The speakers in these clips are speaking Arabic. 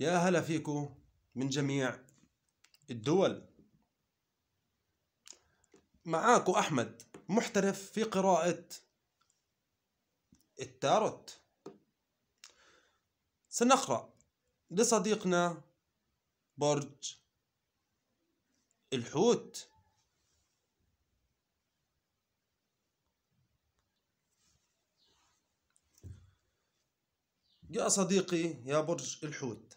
يا هلا فيكو من جميع الدول معاكو أحمد محترف في قراءة التاروت سنقرأ لصديقنا برج الحوت يا صديقي يا برج الحوت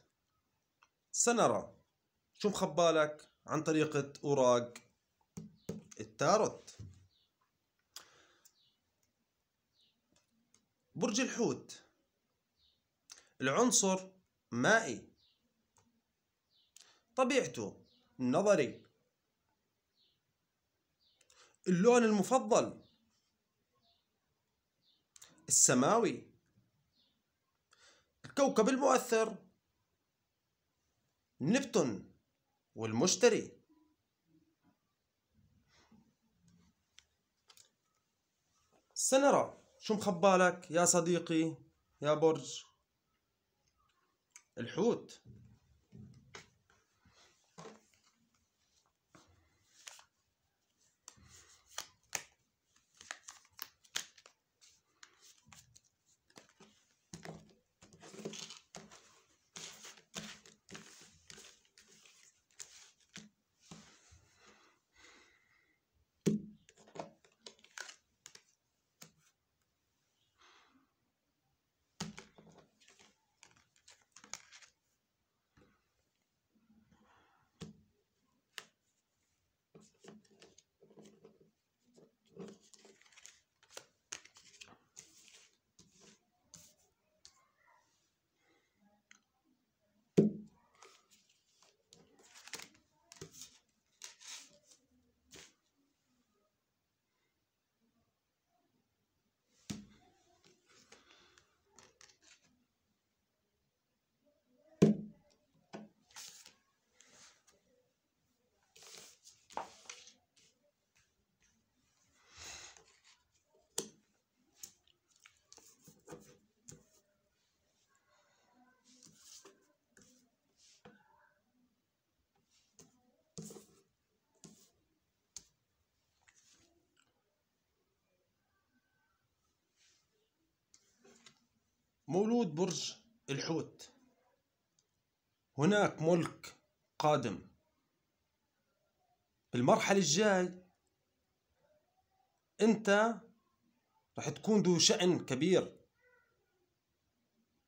سنرى شو مخبالك عن طريقة أوراق التاروت برج الحوت العنصر مائي طبيعته نظري اللون المفضل السماوي الكوكب المؤثر نبتون والمشتري سنرى شو مخبالك يا صديقي يا برج الحوت مولود برج الحوت هناك ملك قادم بالمرحلة الجاي أنت رح تكون ذو شأن كبير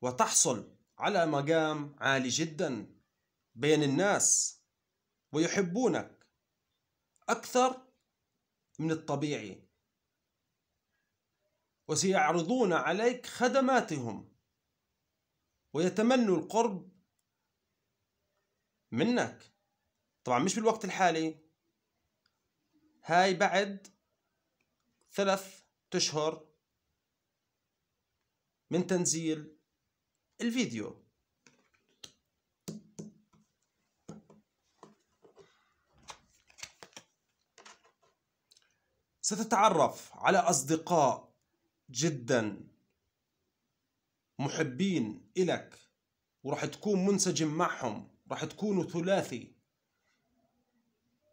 وتحصل على مقام عالي جدا بين الناس ويحبونك أكثر من الطبيعي وسيعرضون عليك خدماتهم ويتمنوا القرب منك طبعا مش بالوقت الحالي هاي بعد ثلاث اشهر من تنزيل الفيديو ستتعرف على أصدقاء جدا محبين إلك وراح تكون منسجم معهم راح تكونوا ثلاثي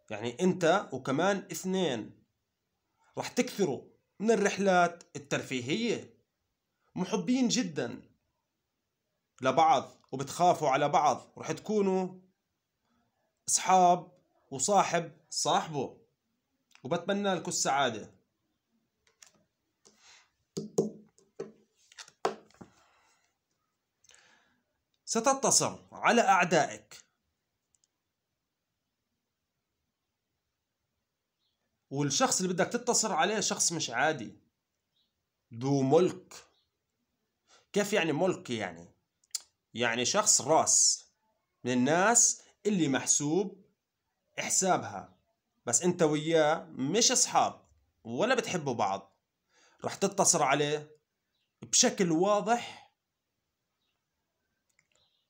يعني أنت وكمان اثنين راح تكثروا من الرحلات الترفيهية محبين جدا لبعض وبتخافوا على بعض راح تكونوا أصحاب وصاحب صاحبه وبتمنى لكم السعادة ستنتصر على أعدائك والشخص اللي بدك تتصر عليه شخص مش عادي ذو ملك كيف يعني ملك يعني يعني شخص راس من الناس اللي محسوب حسابها بس انت وياه مش اصحاب ولا بتحبوا بعض رح تتصل عليه بشكل واضح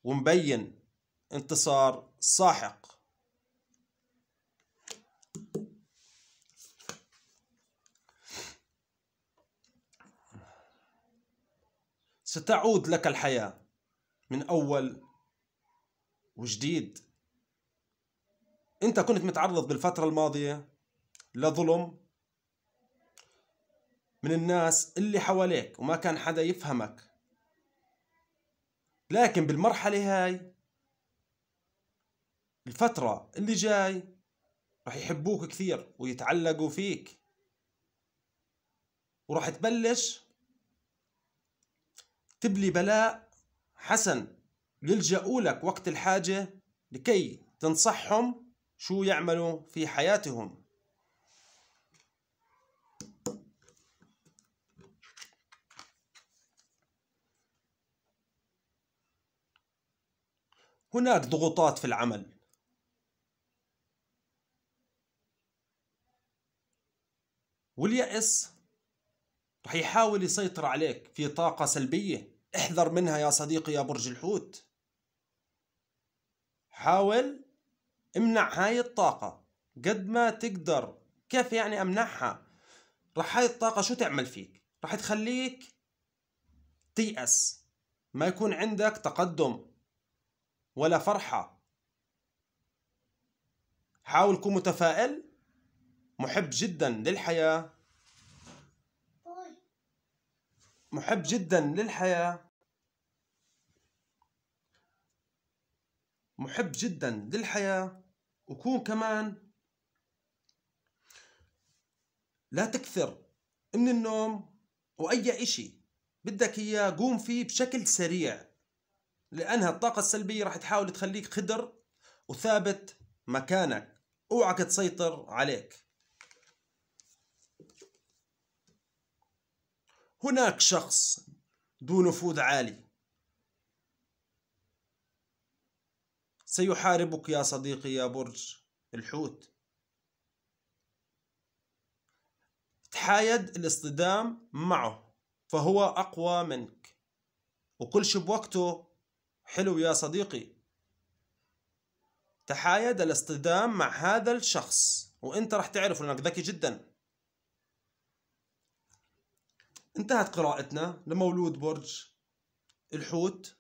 ومبين انتصار ساحق ستعود لك الحياة من أول وجديد أنت كنت متعرض بالفترة الماضية لظلم من الناس اللي حواليك وما كان حدا يفهمك لكن بالمرحلة هاي الفترة اللي جاي رح يحبوك كثير ويتعلقوا فيك ورح تبلش تبلي بلاء حسن يلجأوا لك وقت الحاجة لكي تنصحهم شو يعملوا في حياتهم هناك ضغوطات في العمل واليأس رح يحاول يسيطر عليك في طاقة سلبية احذر منها يا صديقي يا برج الحوت حاول امنع هاي الطاقة قد ما تقدر كيف يعني امنعها رح هاي الطاقة شو تعمل فيك رح تخليك تيأس ما يكون عندك تقدم ولا فرحة حاول كون متفائل محب جدا للحياة محب جدا للحياة محب جدا للحياة وكون كمان لا تكثر من النوم وأي إشي بدك إياه قوم فيه بشكل سريع لأنها الطاقة السلبية راح تحاول تخليك خدر وثابت مكانك اوعك تسيطر عليك هناك شخص ذو نفوذ عالي سيحاربك يا صديقي يا برج الحوت تحايد الاصطدام معه فهو أقوى منك وكل شيء بوقته حلو يا صديقي تحايد الاصطدام مع هذا الشخص وانت راح تعرف انك ذكي جدا انتهت قراءتنا لمولود برج الحوت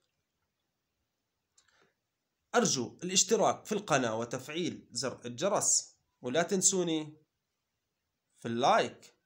أرجو الاشتراك في القناة وتفعيل زر الجرس ولا تنسوني في اللايك